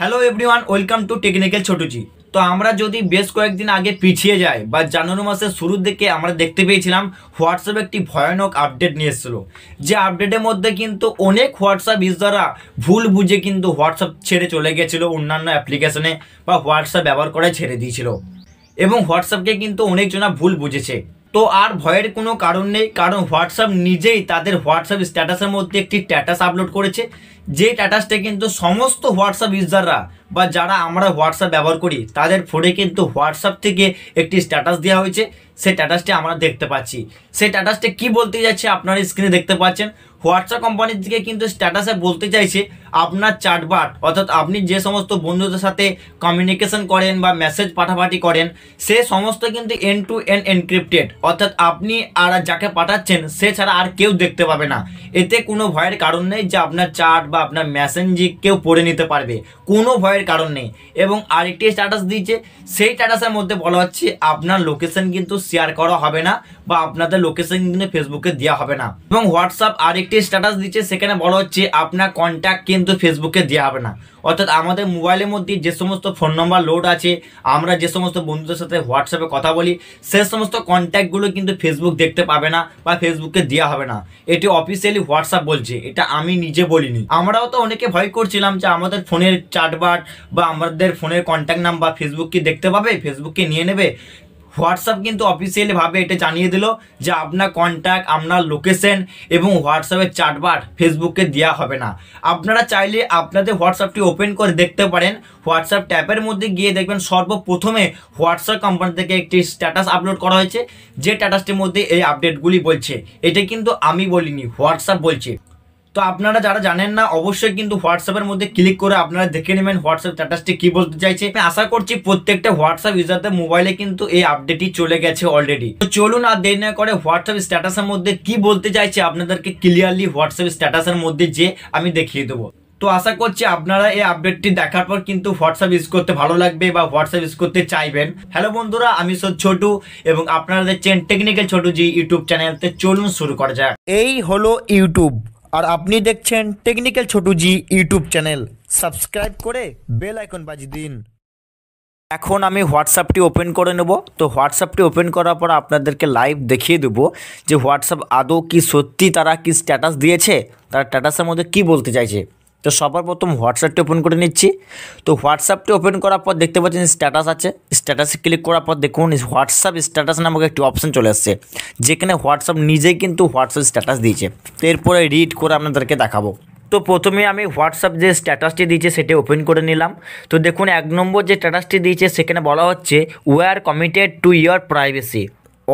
hello everyone welcome to technical Chhotuji তো আমরা যদি বেশ কয়েকদিন আগে পিছিয়ে যাই বা জানুয়ারি মাসের শুরুর দিকে আমরা দেখতে পেয়েছিলাম হোয়াটসঅ্যাপ একটি ভয়ানক আপডেট নিয়ে এসেছিলো যে আপডেটের মধ্যে কিন্তু অনেক হোয়াটসঅ্যাপ ইউজাররা ভুল বুঝে কিন্তু হোয়াটসঅ্যাপ ছেড়ে চলে গেছিলো অন্যান্য অ্যাপ্লিকেশনে বা হোয়াটসঅ্যাপ ব্যবহার করে ছেড়ে দিয়েছিল এবং হোয়াটসঅ্যাপকে কিন্তু অনেকজনা ভুল বুঝেছে তো আর ভয়ের কোনো কারণ নেই কারণ হোয়াটসঅ্যাপ নিজেই তাদের হোয়াটসঅ্যাপ স্ট্যাটাসের মধ্যে একটি স্ট্যাটাস আপলোড করেছে যে স্ট্যাটাসটা কিন্তু সমস্ত হোয়াটসঅ্যাপ ইউজাররা বা যারা আমরা হোয়াটসঅ্যাপ ব্যবহার করি তাদের ফোনে কিন্তু হোয়াটসঅ্যাপ থেকে একটি স্ট্যাটাস দেওয়া হয়েছে সেই স্ট্যাটাসটি আমরা দেখতে পাচ্ছি সেই স্ট্যাটাসটা কি বলতে যাচ্ছে আপনারা স্ক্রিনে দেখতে পাচ্ছেন হোয়াটসঅ্যাপ কোম্পানির দিকে কিন্তু স্ট্যাটাসে বলতে চাইছে আপনার চাটবাট অর্থাৎ আপনি যে সমস্ত বন্ধুদের সাথে কমিউনিকেশন করেন বা মেসেজ পাঠাপাঠি করেন সে সমস্ত কিন্তু এন টু এন এনক্রিপ্টেড অর্থাৎ আপনি আর যাকে পাঠাচ্ছেন সে ছাড়া আর কেউ দেখতে পাবে না এতে কোনো ভয়ের কারণ নেই যে আপনার চাট বা আপনার মেসেঞ্জি কেউ পড়ে নিতে পারবে কোনো ভয়ের কারণ নেই এবং আরেকটি স্ট্যাটাস দিয়েছে সেই স্ট্যাটাসের মধ্যে বলা হচ্ছে আপনার লোকেশন কিন্তু শেয়ার করা হবে না বা আপনাদের লোকেশন কিন্তু ফেসবুকে দেওয়া হবে না এবং হোয়াটসঅ্যাপ আরেক একটি স্ট্যাটাস দিচ্ছে সেখানে বলা হচ্ছে আপনার কন্ট্যাক্ট কিন্তু ফেসবুকে দেওয়া হবে না অর্থাৎ আমাদের মোবাইলের মধ্যে যে সমস্ত ফোন নম্বর লোড আছে আমরা যে সমস্ত বন্ধুদের সাথে হোয়াটসঅ্যাপে কথা বলি সে সমস্ত কন্ট্যাক্টগুলো কিন্তু ফেসবুক দেখতে পাবে না বা ফেসবুকে দেওয়া হবে না এটি অফিসিয়ালি হোয়াটসঅ্যাপ বলছে এটা আমি নিজে বলিনি আমরাও তো অনেকে ভয় করছিলাম যে আমাদের ফোনের চাটবাট বা আমাদের ফোনের কন্ট্যাক্ট নাম্বার ফেসবুক কি দেখতে পাবে ফেসবুককে নিয়ে নেবে হোয়াটসঅ্যাপ কিন্তু অফিসিয়ালিভাবে এটা জানিয়ে দিল যে আপনার কন্ট্যাক্ট আপনার লোকেশন এবং হোয়াটসঅ্যাপের চার্টবার ফেসবুককে দেওয়া হবে না আপনারা চাইলে আপনাদের হোয়াটসঅ্যাপটি ওপেন করে দেখতে পারেন হোয়াটসঅ্যাপ ট্যাপের মধ্যে গিয়ে দেখবেন সর্বপ্রথমে হোয়াটসঅ্যাপ কোম্পানি থেকে একটি স্ট্যাটাস আপলোড করা হয়েছে যে স্ট্যাটাসটির মধ্যে এই আপডেটগুলি বলছে এটা কিন্তু আমি বলিনি হোয়াটসঅ্যাপ বলছে তো আপনারা যারা জানেন না অবশ্যই কিন্তু হোয়াটসঅ্যাপের মধ্যে ক্লিক করে আপনারা দেখে নেবেন হোয়াটসঅ্যাপ স্ট্যাটাসটি কি বলতে চাইছে আমি আশা করছি প্রত্যেকটা হোয়াটসঅ্যাপ ইউজারদের মোবাইলে কিন্তু এই আপডেটটি চলে গেছে অলরেডি তো চলুন আর দেরি না করে হোয়াটসঅ্যাপ স্ট্যাটাসের মধ্যে কি বলতে চাইছে আপনাদেরকে ক্লিয়ারলি হোয়াটসঅ্যাপ স্ট্যাটাসের মধ্যে যে আমি দেখিয়ে দেবো তো আশা করছি আপনারা এই আপডেটটি দেখার পর কিন্তু হোয়াটসঅ্যাপ ইউজ করতে ভালো লাগবে বা হোয়াটসঅ্যাপ ইউজ করতে চাইবেন হ্যালো বন্ধুরা আমি সব ছোটু এবং আপনারা দেখছেন টেকনিক্যাল ছোটু যে ইউটিউব চ্যানেলতে চলুন শুরু করা যাক এই হলো ইউটিউব আর আপনি দেখছেন technical Chhotu ji YouTube channel subscribe করে বেল আইকন বাজি দিন এখন আমি হোয়াটসঅ্যাপটি ওপেন করে নেব তো হোয়াটসঅ্যাপটি ওপেন করার পর আপনাদেরকে লাইভ দেখিয়ে দেবো যে হোয়াটসঅ্যাপ আদৌ কি সত্যি তারা কি স্ট্যাটাস দিয়েছে তারা স্ট্যাটাসের মধ্যে কি বলতে চাইছে তো সবার প্রথম হোয়াটসঅ্যাপটি ওপেন করে নিচ্ছি তো হোয়াটসঅ্যাপটি ওপেন করার পর দেখতে পাচ্ছেন স্ট্যাটাস আছে স্ট্যাটাসে ক্লিক করার পর দেখুন হোয়াটসঅ্যাপ স্ট্যাটাস নামক একটি অপশন চলে আসছে যেখানে হোয়াটসঅ্যাপ নিজেই কিন্তু হোয়াটসঅ্যাপ স্ট্যাটাস দিয়েছে তো এরপরে রিড করে আপনাদেরকে দেখাবো তো প্রথমে আমি হোয়াটসঅ্যাপ যে স্ট্যাটাসটি দিয়েছে সেটি ওপেন করে নিলাম তো দেখুন এক নম্বর যে স্ট্যাটাসটি দিয়েছে সেখানে বলা হচ্ছে we're committed to your privacy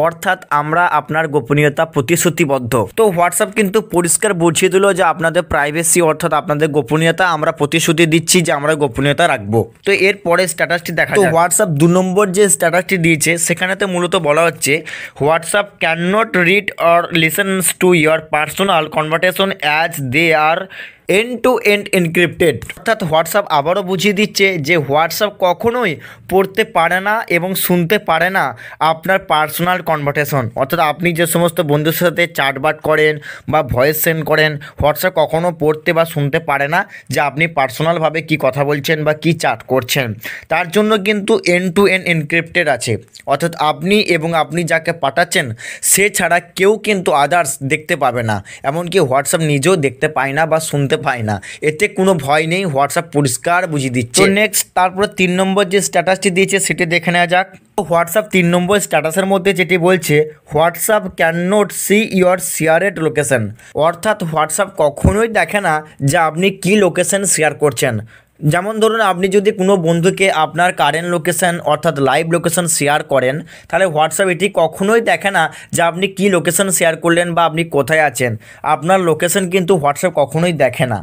অর্থাৎ আমরা আপনার গোপনীয়তা প্রতিশ্রুতিবদ্ধ তো হোয়াটসঅ্যাপ কিন্তু পরিষ্কার বুঝিয়ে দিল যে আপনাদের প্রাইভেসি অর্থাৎ আপনাদের গোপনীয়তা আমরা প্রতিশ্রুতি দিচ্ছি যে আমরা গোপনীয়তা রাখবো তো এরপরে স্ট্যাটাসটি দেখা যায় হোয়াটসঅ্যাপ দু নম্বর যে স্ট্যাটাসটি দিয়েছে সেখানেতে মূলত বলা হচ্ছে WhatsApp cannot read or listen to your personal conversation as they are end to end encrypted অর্থাৎ হোয়াটসঅ্যাপ আবারও বুঝিয়ে দিচ্ছে যে হোয়াটসঅ্যাপ কখনোই পড়তে পারে না এবং শুনতে পারে না আপনার পার্সোনাল কনভার্টেশন অর্থাৎ আপনি যে সমস্ত বন্ধুর সাথে চাটবাট করেন বা ভয়েস সেন্ড করেন হোয়াটসঅ্যাপ কখনও পড়তে বা শুনতে পারে না যে আপনি পার্সোনালভাবে কি কথা বলছেন বা কি চাট করছেন তার জন্য কিন্তু এন্ড টু এন্ড এনক্রিপ্টেড আছে অর্থাৎ আপনি এবং আপনি যাকে পাঠাচ্ছেন সে ছাড়া কেউ কিন্তু আদার্স দেখতে পাবে না এমনকি হোয়াটসঅ্যাপ নিজেও দেখতে পায় না বা শুনতে করতে পায় না এতে কোনো ভয় নেই হোয়াটসঅ্যাপ পরিষ্কার বুঝিয়ে দিচ্ছে নেক্সট তারপরে তিন নম্বর যে স্ট্যাটাসটি দিয়েছে সেটি দেখে নেওয়া যাক হোয়াটসঅ্যাপ তিন নম্বর স্ট্যাটাসের মধ্যে যেটি বলছে WhatsApp cannot see your shared location অর্থাৎ হোয়াটসঅ্যাপ কখনোই দেখে না যে আপনি কি লোকেশন শেয়ার করছেন যেমন ধরুন আপনি যদি কোনো বন্ধুকে আপনার কারেন্ট লোকেশান অর্থাৎ লাইভ লোকেশান শেয়ার করেন তাহলে হোয়াটসঅ্যাপ এটি কখনোই দেখে না যে আপনি কী লোকেশান শেয়ার করলেন বা আপনি কোথায় আছেন আপনার লোকেশান কিন্তু হোয়াটসঅ্যাপ কখনোই দেখে না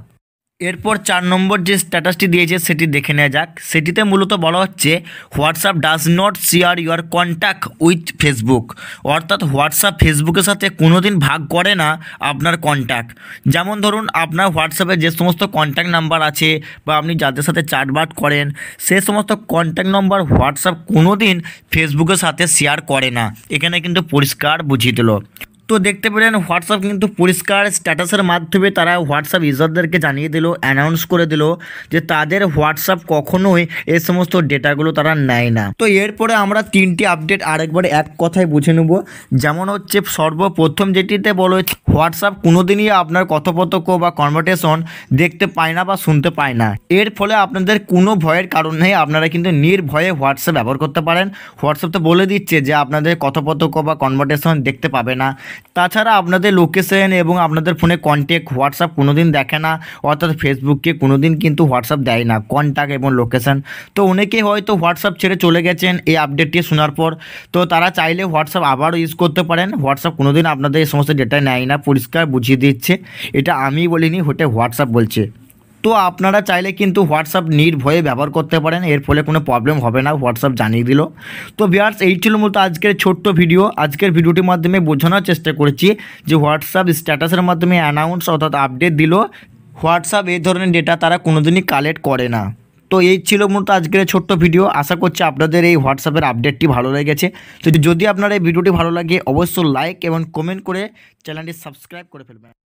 এরপর চার নম্বর যে স্ট্যাটাসটি দিয়েছে সেটি দেখে নেওয়া যাক সেটিতে মূলত বলা হচ্ছে WhatsApp does not share your contact with Facebook অর্থাৎ হোয়াটসঅ্যাপ ফেসবুকের সাথে কোনো দিন ভাগ করে না আপনার কন্ট্যাক্ট যেমন ধরুন আপনার হোয়াটসঅ্যাপে যে সমস্ত কন্ট্যাক্ট নাম্বার আছে বা আপনি যাদের সাথে চাটবাট করেন সে সমস্ত কন্ট্যাক্ট নাম্বার হোয়াটসঅ্যাপ কোনো দিন ফেসবুকের সাথে শেয়ার করে না এখানে কিন্তু পরিষ্কার বুঝিয়ে দিল তো দেখতে পেলেন হোয়াটসঅ্যাপ কিন্তু পরিষ্কার স্ট্যাটাসের মাধ্যমে তারা হোয়াটসঅ্যাপ ইউজারদেরকে জানিয়ে দিল অ্যানাউন্স করে দিল যে তাদের হোয়াটসঅ্যাপ কখনোই এ সমস্ত ডেটাগুলো তারা নেয় না তো এরপরে আমরা তিনটি আপডেট আরেকবার এক কথায় বুঝে নেব যেমন হচ্ছে সর্বপ্রথম যেটিতে বলো হোয়াটসঅ্যাপ কোনোদিনই আপনার কথোপকথক বা কনভারটেশন দেখতে পায় না বা শুনতে পায় না এর ফলে আপনাদের কোনো ভয়ের কারণ নেই আপনারা কিন্তু নির্ভয়ে হোয়াটসঅ্যাপ ব্যবহার করতে পারেন হোয়াটসঅ্যাপ তো বলে দিচ্ছে যে আপনাদের কথোপকথক বা কনভারটেশন দেখতে পাবে না তাছাড়া আপনাদের লোকেশন এবং আপনাদের ফোনে কন্ট্যাক্ট হোয়াটসঅ্যাপ কোনো দিন দেখে না অর্থাৎ ফেসবুককে কোনো দিন কিন্তু হোয়াটসঅ্যাপ দেয় না কন্ট্যাক্ট এবং লোকেশন তো অনেকে হয়তো হোয়াটসঅ্যাপ ছেড়ে চলে গেছেন এই আপডেটটি শোনার পর তো তারা চাইলে হোয়াটসঅ্যাপ আবারও ইউজ করতে পারেন হোয়াটসঅ্যাপ কোনো দিন আপনাদের এই সমস্ত ডেটা নেয় না পরিষ্কার বুঝিয়ে দিচ্ছে এটা আমি বলিনি হোটে হোয়াটসঅ্যাপ বলছে তো আপনারা চাইলে কিন্তু হোয়াটসঅ্যাপ নির্ভয়ে ব্যবহার করতে পারেন এর ফলে কোনো প্রবলেম হবে না হোয়াটসঅ্যাপ জানিয়ে দিল তো ভিয়ার্স এই ছিল মূলত আজকের ছোট্ট ভিডিও আজকের ভিডিওটির মাধ্যমে বোঝানোর চেষ্টা করেছি যে হোয়াটসঅ্যাপ স্ট্যাটাসের মাধ্যমে অ্যানাউন্স অর্থাৎ আপডেট দিল হোয়াটসঅ্যাপ এই ধরনের ডেটা তারা কোনোদিনই কালেক্ট করে না তো এই ছিল মূলত আজকের ছোট্ট ভিডিও আশা করছি আপনাদের এই হোয়াটসঅ্যাপের আপডেটটি ভালো লেগেছে তো যদি আপনার এই ভিডিওটি ভালো লাগে অবশ্যই লাইক এবং কমেন্ট করে চ্যানেলটি সাবস্ক্রাইব করে ফেলবেন